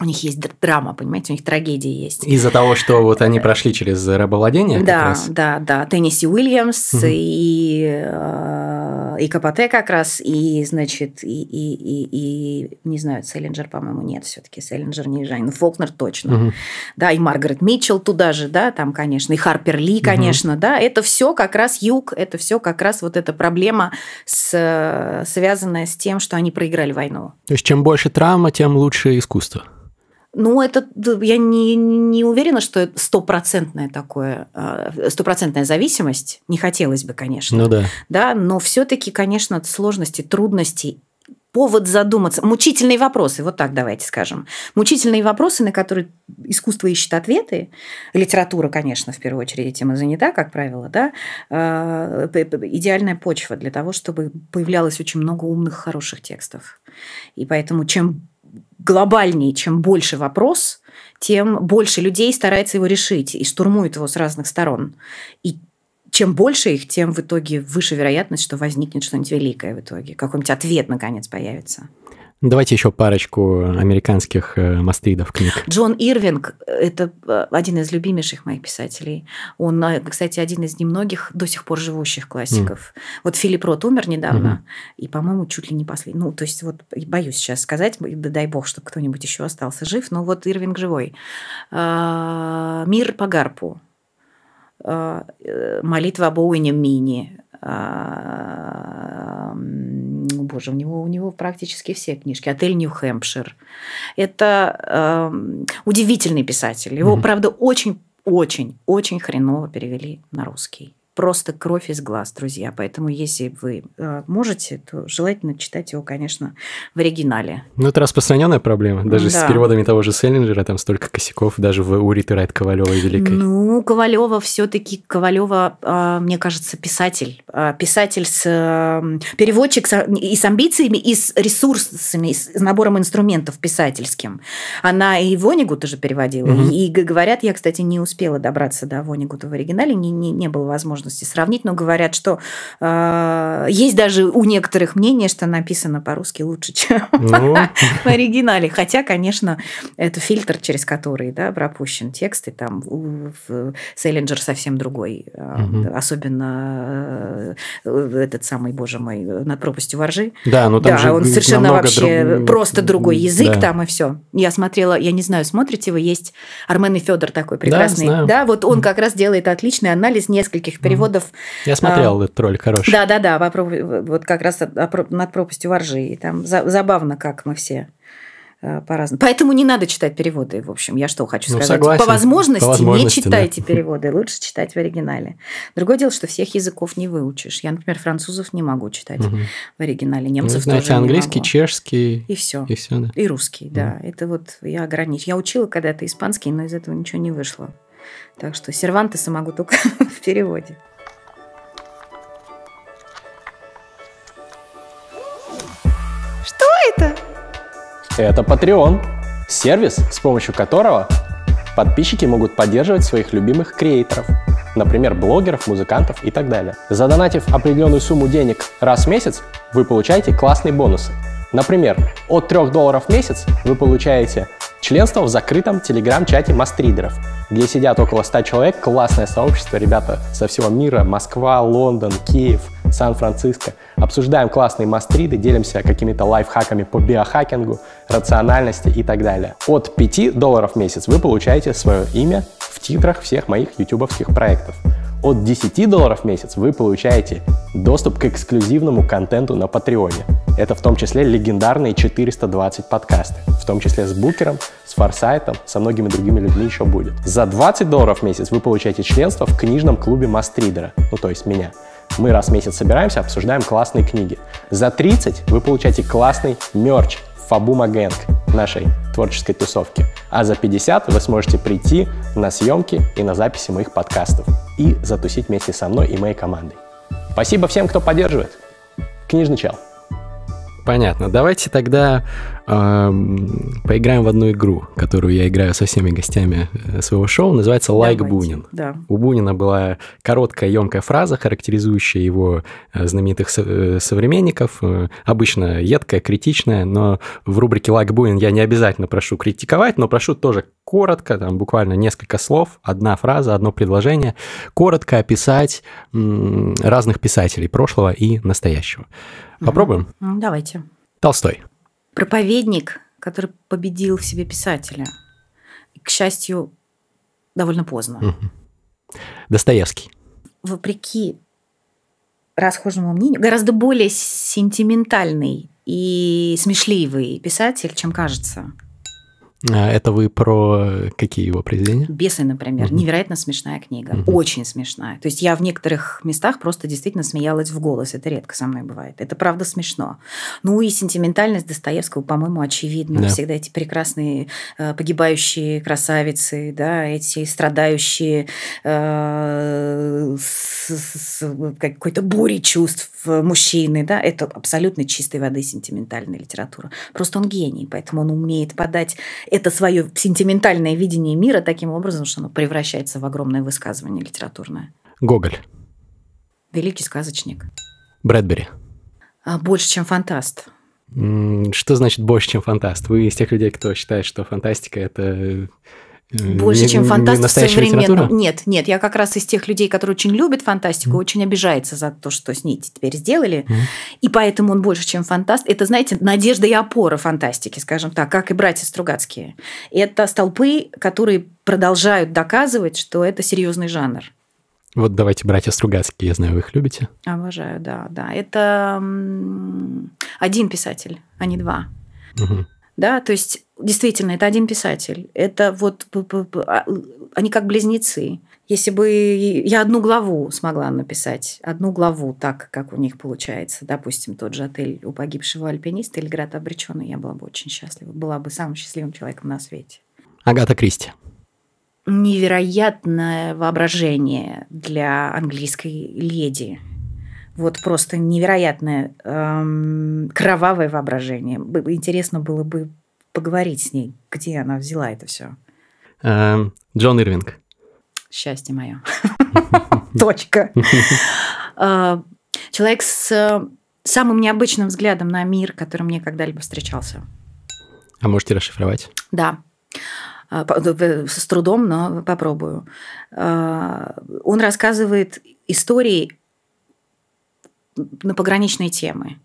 у них есть драма, понимаете, у них трагедия есть. Из-за того, что вот они прошли через рабовладение? Да, да, да. Тенниси Уильямс и э, а, и КПТ как раз, и, значит, и, и, и, и не знаю, Селлинджер, по-моему, нет все-таки, Селлинджер не Жан, но ну, Фолкнер точно. Угу. Да, и Маргарет Митчелл туда же, да, там, конечно, и Харпер Ли, конечно, угу. да, это все как раз юг, это все как раз вот эта проблема, с, связанная с тем, что они проиграли войну. То есть чем больше травма, тем лучше искусство. Ну, это я не, не уверена, что это стопроцентная такое, э, стопроцентная зависимость. Не хотелось бы, конечно. Ну да. Да, но все-таки, конечно, сложности, трудности повод задуматься. Мучительные вопросы, вот так давайте скажем. Мучительные вопросы, на которые искусство ищет ответы. Литература, конечно, в первую очередь этим и занята, как правило, да. Э, идеальная почва для того, чтобы появлялось очень много умных, хороших текстов. И поэтому чем глобальнее, чем больше вопрос, тем больше людей старается его решить и штурмует его с разных сторон. И чем больше их, тем в итоге выше вероятность, что возникнет что-нибудь великое в итоге, какой-нибудь ответ наконец появится. Давайте еще парочку американских э, мастейдов книг. Джон Ирвинг э, – это э, один из любимейших моих писателей. Он, кстати, один из немногих до сих пор живущих классиков. Mm. Вот Филипп Рот умер недавно, mm-hmm. и, по-моему, чуть ли не последний. Ну, то есть вот боюсь сейчас сказать, дай бог, чтобы кто-нибудь еще остался жив, но вот Ирвинг живой. А, «Мир по гарпу». А, «Молитва об Оуэне Мини», а, боже, у него, у него практически все книжки. «Отель Нью-Хэмпшир». Это эм, удивительный писатель. Его, правда, очень, очень, очень хреново перевели на русский просто кровь из глаз, друзья. Поэтому, если вы э, можете, то желательно читать его, конечно, в оригинале. Ну, это распространенная проблема. Даже да. с переводами того же Селлинджера там столько косяков, даже в Уриты Райт Ковалевой Великой. Ну, Ковалева все-таки, Ковалева, э, мне кажется, писатель. Э, писатель с... Эм, переводчик с и с амбициями, и с ресурсами, и с набором инструментов писательским. Она и Вонигута же переводила. Угу. И, и говорят, я, кстати, не успела добраться до Вонигута в оригинале, не, не, не было возможности возможности сравнить, но говорят, что э, есть даже у некоторых мнение, что написано по-русски лучше, чем ну. в оригинале. Хотя, конечно, это фильтр, через который да, пропущен текст, и там Селлинджер совсем другой. Э, особенно э, этот самый, боже мой, над пропастью воржи. Да, но ну, там же он совершенно вообще просто другой язык там и все. Я смотрела, я не знаю, смотрите вы, есть Армен и Федор такой прекрасный. Да, да вот он как раз делает отличный анализ нескольких переводов ну, переводов. Я смотрел а, этот ролик, хороший. Да, да, да, вот как раз над пропастью воржи. И там забавно, как мы все э, по-разному. Поэтому не надо читать переводы, в общем, я что хочу ну, сказать. Согласен. По возможности, по возможности не читайте да. переводы, лучше читать в оригинале. Другое дело, что всех языков не выучишь. Я, например, французов не могу читать угу. в оригинале, ну, немцев ну, знаете, тоже английский, не могу. чешский и все, и все, да. и русский, да. да. Это вот я ограничена. Я учила когда-то испанский, но из этого ничего не вышло. Так что сервантеса могу только в переводе. Что это? Это Patreon. Сервис, с помощью которого подписчики могут поддерживать своих любимых креаторов например, блогеров, музыкантов и так далее. Задонатив определенную сумму денег раз в месяц, вы получаете классные бонусы. Например, от 3 долларов в месяц вы получаете Членство в закрытом телеграм-чате мастридеров, где сидят около 100 человек, классное сообщество, ребята со всего мира, Москва, Лондон, Киев, Сан-Франциско. Обсуждаем классные мастриды, делимся какими-то лайфхаками по биохакингу, рациональности и так далее. От 5 долларов в месяц вы получаете свое имя в титрах всех моих ютубовских проектов. От 10 долларов в месяц вы получаете доступ к эксклюзивному контенту на Патреоне. Это в том числе легендарные 420 подкасты, в том числе с Букером, с Форсайтом, со многими другими людьми еще будет. За 20 долларов в месяц вы получаете членство в книжном клубе Мастридера, ну то есть меня. Мы раз в месяц собираемся, обсуждаем классные книги. За 30 вы получаете классный мерч – Фабума Гэнг нашей творческой тусовки. А за 50 вы сможете прийти на съемки и на записи моих подкастов и затусить вместе со мной и моей командой. Спасибо всем, кто поддерживает. Книжный чел. Понятно. Давайте тогда э, поиграем в одну игру, которую я играю со всеми гостями э, своего шоу. Называется «Лайк like Бунин». Да. У Бунина была короткая, емкая фраза, характеризующая его э, знаменитых со- э, современников. Обычно едкая, критичная, но в рубрике «Лайк like Бунин» я не обязательно прошу критиковать, но прошу тоже коротко, там буквально несколько слов, одна фраза, одно предложение, коротко описать разных писателей прошлого и настоящего. Попробуем? Давайте. Толстой. Проповедник, который победил в себе писателя. К счастью, довольно поздно. Достоевский. Вопреки расхожему мнению, гораздо более сентиментальный и смешливый писатель, чем кажется. А это вы про какие его произведения? «Бесы», например. Угу. Невероятно смешная книга. Угу. Очень смешная. То есть я в некоторых местах просто действительно смеялась в голос. Это редко со мной бывает. Это правда смешно. Ну и сентиментальность Достоевского, по-моему, очевидна. Да. Всегда эти прекрасные э, погибающие красавицы, да, эти страдающие э, с, с какой-то бурей чувств мужчины, да, это абсолютно чистой воды сентиментальная литература. Просто он гений, поэтому он умеет подать это свое сентиментальное видение мира таким образом, что оно превращается в огромное высказывание литературное. Гоголь. Великий сказочник. Брэдбери. А больше, чем фантаст. Что значит больше, чем фантаст? Вы из тех людей, кто считает, что фантастика это Э, больше, не, чем фантастика современного. Нет, нет, я как раз из тех людей, которые очень любят фантастику, mm. очень обижается за то, что с ней теперь сделали. Mm. И поэтому он больше, чем фантаст. Это, знаете, надежда и опора фантастики, скажем так, как и братья Стругацкие. Это столпы, которые продолжают доказывать, что это серьезный жанр. Вот давайте братья Стругацкие, я знаю, вы их любите. Обожаю, да, да. Это один писатель, а не два. Угу. Да, то есть Действительно, это один писатель. Это вот а, они как близнецы. Если бы я одну главу смогла написать, одну главу так, как у них получается, допустим, тот же отель у погибшего альпиниста или град обреченный, я была бы очень счастлива, была бы самым счастливым человеком на свете. Агата Кристи. Невероятное воображение для английской леди вот просто невероятное эм, кровавое воображение. Интересно было бы поговорить с ней, где она взяла это все. Эм, Джон Ирвинг. Счастье мое. Точка. Э, человек с э, самым необычным взглядом на мир, который мне когда-либо встречался. А можете расшифровать? Да. Э, с трудом, но попробую. Он рассказывает истории на пограничные темы.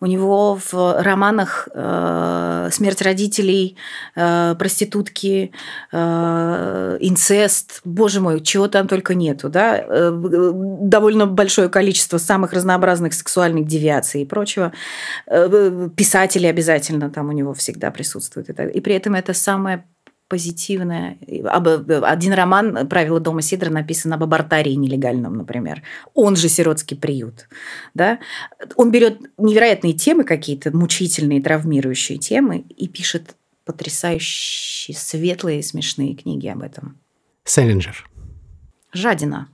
У него в романах э, смерть родителей, э, проститутки, э, инцест, боже мой, чего там только нету, да? Э, э довольно большое количество самых разнообразных сексуальных девиаций и прочего. Э, писатели обязательно там у него всегда присутствуют. И, так. и при этом это самое позитивное. Э, один роман «Правила дома Сидра» написан об абортарии нелегальном, например. Он же сиротский приют. Да? Он берет невероятные темы какие-то, мучительные, травмирующие темы, и пишет потрясающие, светлые, смешные книги об этом. Селлинджер. Жадина.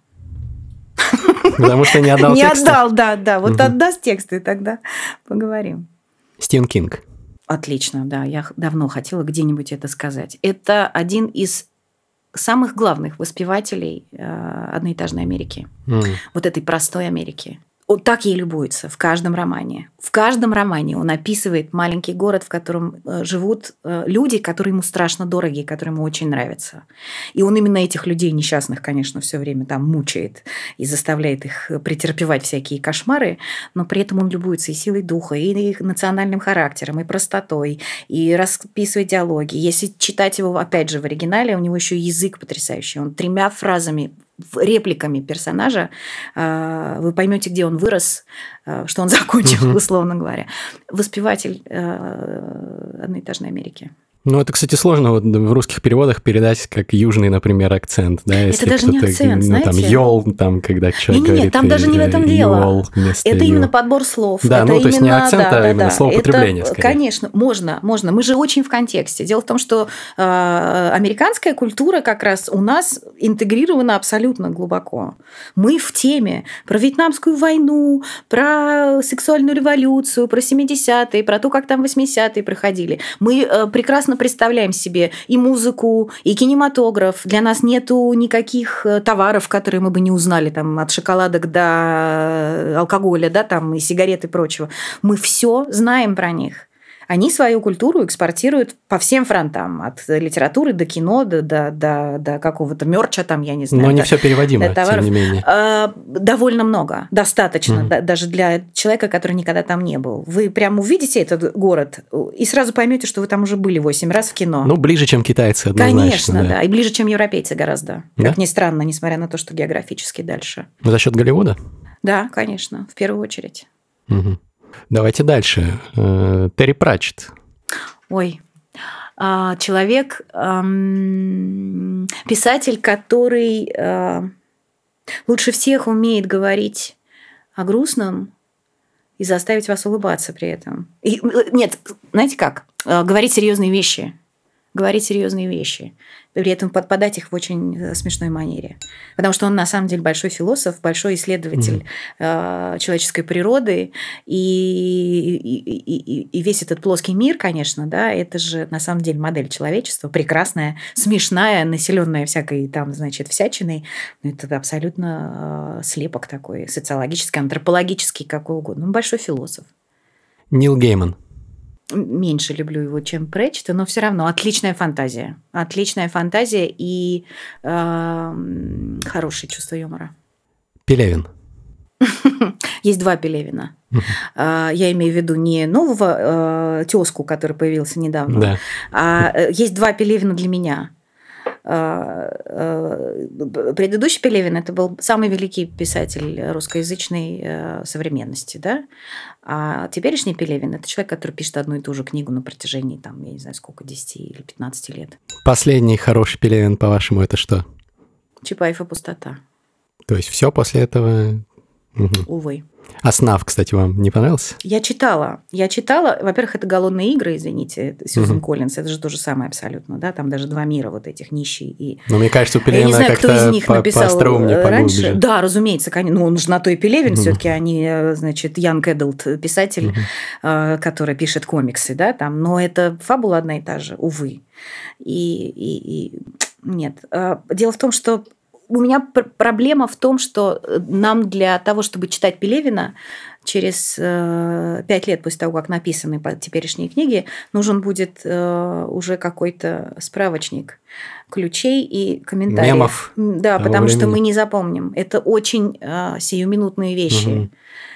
Потому что не отдал Не отдал, да, да. Вот отдаст тексты, тогда поговорим. Стивен Кинг. Отлично, да, я давно хотела где-нибудь это сказать. Это один из самых главных воспевателей э, одноэтажной Америки. Mm. Вот этой простой Америки он так ей любуется в каждом романе. В каждом романе он описывает маленький город, в котором э, живут э, люди, которые ему страшно дороги, которые ему очень нравятся. И он именно этих людей несчастных, конечно, все время там мучает и заставляет их э, претерпевать всякие кошмары, но при этом он любуется и силой духа, и их национальным характером, и простотой, и расписывает диалоги. Если читать его, опять же, в оригинале, у него еще язык потрясающий. Он тремя фразами репликами персонажа э, вы поймете, где он вырос, э, что он закончил, условно говоря. Воспеватель э, одноэтажной Америки. Ну, это, кстати, сложно вот в русских переводах передать как южный, например, акцент, да, если это даже не акцент, ну, знаете? там йол, там, когда человек не, не, говорит, там даже не в э, этом дело. Это именно подбор слов. Да, это ну, то есть не акцент, да, а да, именно да, слово употребление. Конечно, можно, можно. Мы же очень в контексте. Дело в том, что э, американская культура как раз у нас интегрирована абсолютно глубоко. Мы в теме про вьетнамскую войну, про сексуальную революцию, про 70-е, про то, как там 80-е проходили. Мы э, прекрасно прекрасно представляем себе и музыку, и кинематограф. Для нас нету никаких э, товаров, которые мы бы не узнали, там, от шоколадок до э, алкоголя, да, там, и сигарет и прочего. Мы все знаем про них они свою культуру экспортируют по всем фронтам, от литературы до кино, до, до, до, до какого-то мерча, там, я не знаю. Но не до, все переводимо, э, товаров. тем не менее. А, довольно много, достаточно, mm-hmm. да, даже для человека, который никогда там не был. Вы прямо увидите этот город э, и сразу поймете, что вы там уже были 8 раз в кино. Ну, ближе, чем китайцы, однозначно. Конечно, да, да и ближе, чем европейцы гораздо. Да? Как ни странно, несмотря на то, что географически дальше. Ну, за счет Голливуда? Да, конечно, в первую очередь. Угу. Давайте дальше. Э, Терри Пратчет. Ой, а, человек, писатель, который э, лучше всех умеет говорить о грустном и заставить вас улыбаться при этом. И, э, нет, знаете как? Говорить серьезные вещи говорить серьезные вещи, при этом подпадать их в очень э, смешной манере. Потому что он на самом деле большой философ, большой исследователь mm-hmm. э, человеческой природы, и, и, и, и весь этот плоский мир, конечно, да, это же на самом деле модель человечества, прекрасная, смешная, населенная всякой там, значит, всячиной. Но ну, это абсолютно э, слепок такой, социологический, антропологический, какой угодно. Он ну, большой философ. Нил Гейман меньше люблю его, чем Пречта, но все равно отличная фантазия. Отличная фантазия и э, хорошее чувство юмора. Пелевин. Есть два Пелевина. А, я имею в виду не нового э, тезку, который появился недавно, а э, есть два Пелевина для меня – Э, э, предыдущий Пелевин это был самый великий писатель русскоязычной э, современности, да? А теперешний Пелевин это человек, который пишет одну и ту же книгу на протяжении, там, я не знаю, сколько, 10 или 15 лет. Последний хороший Пелевин, по-вашему, это что? Чапаев и пустота. То есть все после этого Угу. Увы. А снав, кстати, вам не понравился? Я читала. Я читала. Во-первых, это «Голодные игры», извините, Сьюзен угу. Коллинз. Это же то же самое абсолютно, да? Там даже два мира вот этих нищий и... Ну, мне кажется, Пелевин Я не знаю, как кто из них по написал э, раньше. Поглубже. Да, разумеется, конечно. Ну, он же на то и Пелевин угу. все-таки, они, а э, значит, Янг Эдалт писатель, угу. который пишет комиксы, да, там. Но это фабула одна и та же, увы. И, и, и нет. Дело в том, что у меня пр проблема в том, что э, нам для того, чтобы читать Пелевина, через э, пять лет после того, как написаны теперешние книги, нужен будет э, уже какой-то справочник ключей и комментариев. Мемов. Да, потому что мы не запомним. Это очень сиюминутные вещи. Угу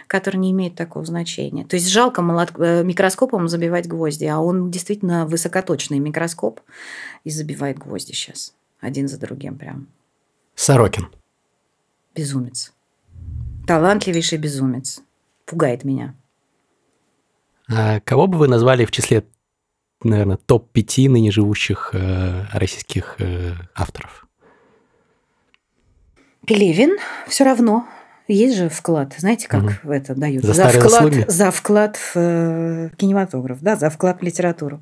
которые не имеют такого значения. То есть жалко молот... микроскопом забивать гвозди, а он действительно высокоточный микроскоп и забивает гвозди сейчас один за другим прям. Сорокин. Безумец. Талантливейший безумец. Пугает меня. А кого бы вы назвали в числе, наверное, топ-5 ныне живущих э, российских э, авторов? Пелевин все равно. Есть же вклад, знаете, как угу. это дают? За, за вклад, за вклад в э, кинематограф, да, за вклад в литературу.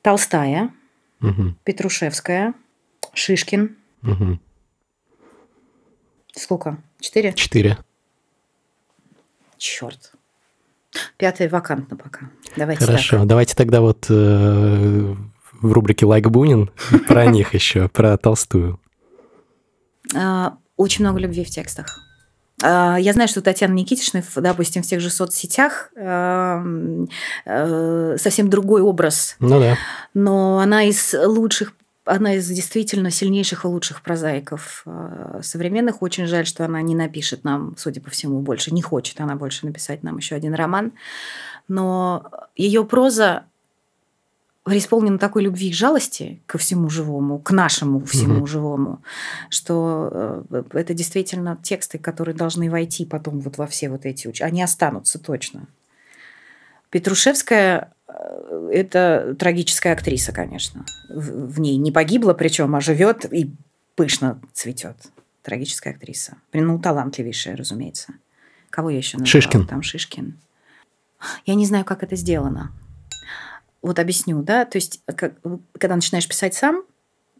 Толстая, угу. Петрушевская, Шишкин, угу. Сколько? Четыре? Четыре. Черт. Пятый вакантно пока. Давайте Хорошо, так. давайте тогда вот э, в рубрике «Лайк Бунин» про них еще, про Толстую. А, очень много любви в текстах. А, я знаю, что Татьяна Никитична, допустим, в тех же соцсетях э, совсем другой образ. Ну да. Но она из лучших она из действительно сильнейших и лучших прозаиков э, современных. Очень жаль, что она не напишет нам, судя по всему, больше. Не хочет она больше написать нам еще один роман. Но ее проза исполнена такой любви и жалости ко всему живому, к нашему всему угу. живому, что э, это действительно тексты, которые должны войти потом вот во все вот эти... Они останутся точно. Петрушевская э, – это трагическая актриса, конечно. В ней не погибла, причем, оживет а и пышно цветет. Трагическая актриса. Ну, талантливейшая, разумеется. Кого я еще назвала? Шишкин. Там Шишкин. Я не знаю, как это сделано. Вот объясню, да. То есть, э, как, когда начинаешь писать сам,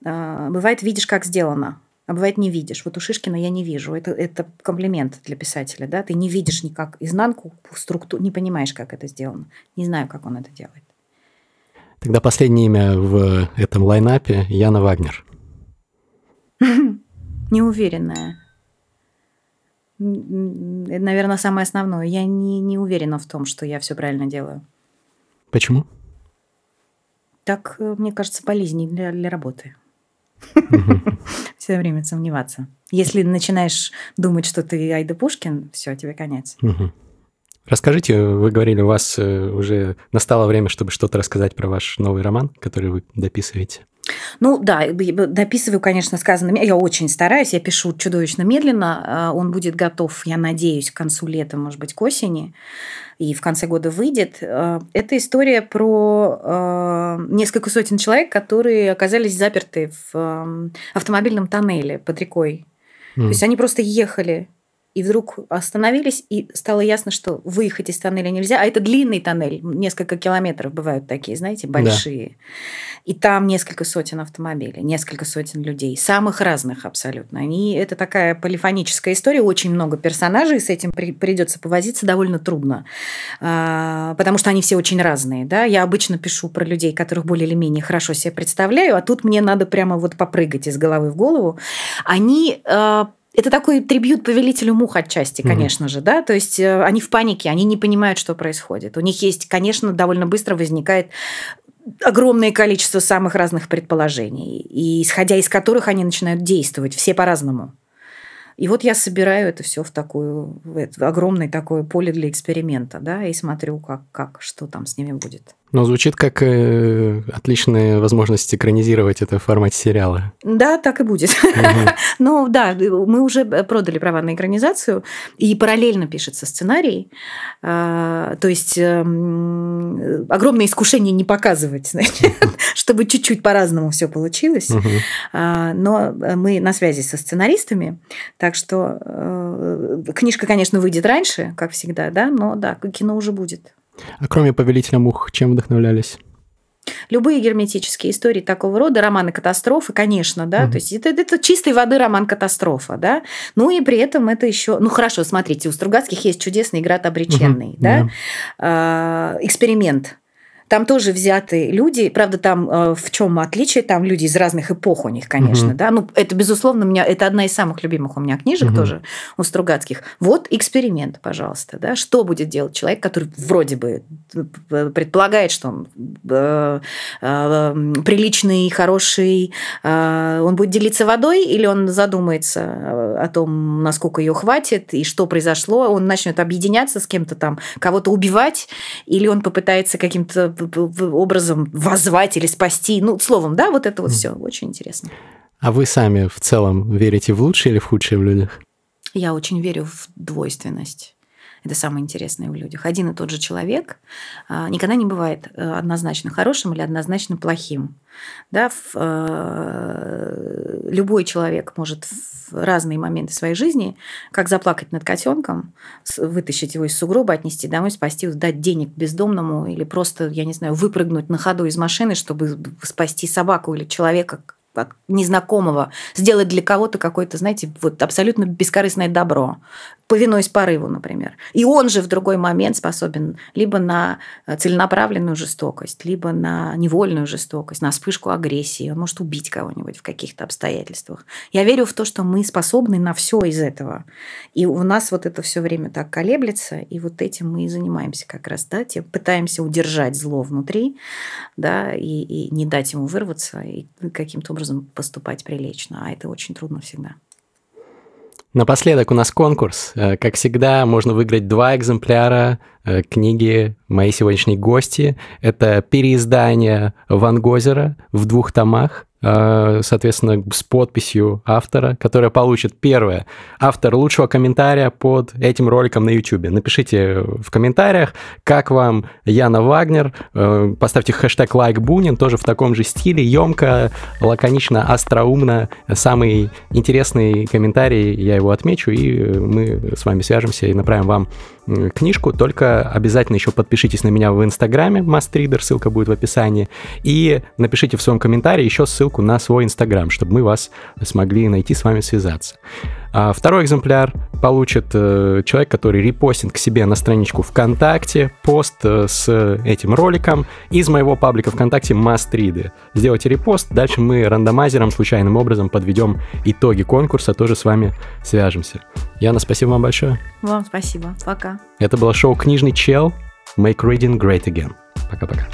э, бывает, видишь, как сделано а бывает не видишь. Вот у Шишкина я не вижу. Это, это комплимент для писателя. Да? Ты не видишь никак изнанку, структуру, не понимаешь, как это сделано. Не знаю, как он это делает. Тогда последнее имя в этом лайнапе – Яна Вагнер. Неуверенная. Это, наверное, самое основное. Я не, не уверена в том, что я все правильно делаю. Почему? Так, э, мне кажется, полезнее для, для работы. Все время сомневаться. Если начинаешь думать, что ты Айда Пушкин, все, тебе конец. Расскажите, вы говорили, у вас э, уже настало время, чтобы что-то рассказать про ваш новый роман, который вы дописываете. Ну да, дописываю, конечно, сказано. Я очень стараюсь, я пишу чудовищно медленно. А, он будет готов, я надеюсь, к концу лета, может быть, к осени. И в конце года выйдет. А, это история про а, несколько сотен человек, которые оказались заперты в автомобильном тоннеле под рекой. Mm. То есть они просто ехали и вдруг остановились, и стало ясно, что выехать из тоннеля нельзя. А это длинный тоннель, несколько километров бывают такие, знаете, большие. Да. И там несколько сотен автомобилей, несколько сотен людей, самых разных абсолютно. Они, это такая полифоническая история, очень много персонажей, с этим при, придется повозиться довольно трудно, а, потому что они все очень разные. Да? Я обычно пишу про людей, которых более или менее хорошо себе представляю, а тут мне надо прямо вот попрыгать из головы в голову. Они а, это такой трибют повелителю мух отчасти, конечно mm-hmm. же, да. То есть э, они в панике, они не понимают, что происходит. У них есть, конечно, довольно быстро возникает огромное количество самых разных предположений, и исходя из которых они начинают действовать, все по-разному. И вот я собираю это все в такую в это, в огромное такое поле для эксперимента, да, и смотрю, как, как, что там с ними будет. Но звучит как э, отличная возможность экранизировать это в формате сериала. Да, так и будет. ну да, мы уже продали права на экранизацию, и параллельно пишется сценарий. А, то есть эм, огромное искушение не показывать, чтобы чуть-чуть по-разному все получилось. А, но мы на связи со сценаристами, так что э, книжка, конечно, выйдет раньше, как всегда, да, но да, кино уже будет. А кроме «Повелителя мух», чем вдохновлялись? Любые герметические истории такого рода, романы катастрофы, конечно, да, mm то есть это, это чистой воды роман катастрофа, да. Ну и при этом это еще, ну хорошо, смотрите, у Стругацких есть чудесный град обреченный, mm да, yeah. А, эксперимент там тоже взяты люди, правда, там э, в чем отличие, там люди из разных эпох у них, конечно, угу. да. Ну, это, безусловно, у меня, это одна из самых любимых у меня книжек угу. тоже у Стругацких. Вот эксперимент, пожалуйста, да. Что будет делать человек, который вроде бы э, предполагает, что он э, э, приличный, хороший, э, он будет делиться водой, или он задумается э, о том, насколько ее хватит и что произошло, он начнет объединяться с кем-то там, кого-то убивать, или он попытается каким-то образом возвать или спасти. Ну, словом, да, вот это вот все очень интересно. А вы сами в целом верите в лучшее или в худшее в людях? Я очень верю в двойственность. Это самое интересное в людях. Один и тот же человек а, никогда не бывает э, однозначно хорошим или однозначно плохим. Да, в, э, любой человек может в разные моменты своей жизни, как заплакать над котенком, вытащить его из сугроба, отнести домой, спасти, дать денег бездомному или просто, я не знаю, выпрыгнуть на ходу из машины, чтобы спасти собаку или человека, незнакомого, сделать для кого-то какое-то, знаете, вот абсолютно бескорыстное добро, повинуясь порыву, например. И он же в другой момент способен либо на э, целенаправленную жестокость, либо на невольную жестокость, на вспышку агрессии. Он может убить кого-нибудь в каких-то обстоятельствах. Я верю в то, что мы способны на все из этого. И у нас вот это все время так колеблется, и вот этим мы и занимаемся как раз, да, тем пытаемся удержать зло внутри, да, и, и не дать ему вырваться и каким-то образом образом поступать прилично, а это очень трудно всегда. Напоследок у нас конкурс. Э, как всегда, можно выиграть два экземпляра э, книги моей сегодняшней гости. Это переиздание Ван Гозера в двух томах Э, соответственно, с подписью автора, которая получит первое. Автор лучшего комментария под этим роликом на YouTube. Напишите в комментариях, как вам Яна Вагнер. Э, поставьте хэштег лайк Бунин, тоже в таком же стиле, емко, лаконично, остроумно. Самый интересный комментарий, я его отмечу, и э, мы с вами свяжемся и направим вам книжку, только обязательно еще подпишитесь на меня в Инстаграме, MastReader, ссылка будет в описании, и напишите в своем комментарии еще ссылку на свой Инстаграм, чтобы мы вас смогли найти, с вами связаться. А второй экземпляр получит э, человек, который репостит к себе на страничку ВКонтакте пост э, с э, этим роликом из моего паблика ВКонтакте Мастриды. Сделайте репост, дальше мы рандомайзером случайным образом подведем итоги конкурса, тоже с вами свяжемся. Яна, спасибо вам большое. Вам спасибо. Пока. Это было шоу «Книжный чел». Make reading great again. Пока-пока.